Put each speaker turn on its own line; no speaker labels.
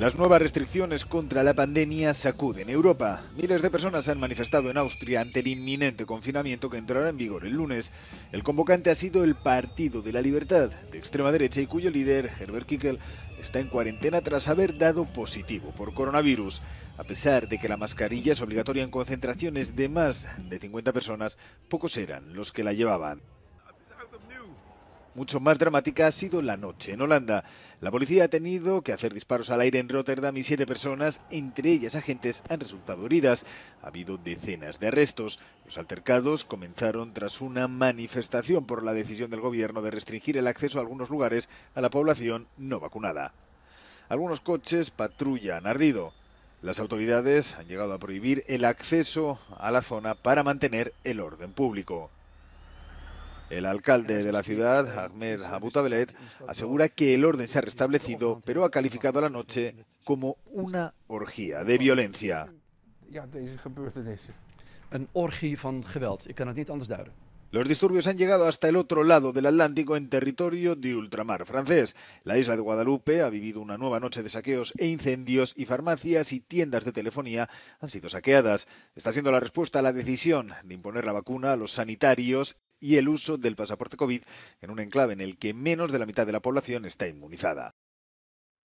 Las nuevas restricciones contra la pandemia sacuden Europa. Miles de personas han manifestado en Austria ante el inminente confinamiento que entrará en vigor el lunes. El convocante ha sido el Partido de la Libertad, de extrema derecha, y cuyo líder, Herbert Kickel, está en cuarentena tras haber dado positivo por coronavirus. A pesar de que la mascarilla es obligatoria en concentraciones de más de 50 personas, pocos eran los que la llevaban. Mucho más dramática ha sido la noche. En Holanda, la policía ha tenido que hacer disparos al aire en Rotterdam y siete personas, entre ellas agentes, han resultado heridas. Ha habido decenas de arrestos. Los altercados comenzaron tras una manifestación por la decisión del gobierno de restringir el acceso a algunos lugares a la población no vacunada. Algunos coches patrulla han ardido. Las autoridades han llegado a prohibir el acceso a la zona para mantener el orden público. El alcalde de la ciudad, Ahmed Abutabeled, asegura que el orden se ha restablecido, pero ha calificado la noche como una orgía de violencia. Los disturbios han llegado hasta el otro lado del Atlántico en territorio de ultramar francés. La isla de Guadalupe ha vivido una nueva noche de saqueos e incendios y farmacias y tiendas de telefonía han sido saqueadas. Está siendo la respuesta a la decisión de imponer la vacuna a los sanitarios y el uso del pasaporte COVID en un enclave en el que menos de la mitad de la población está inmunizada.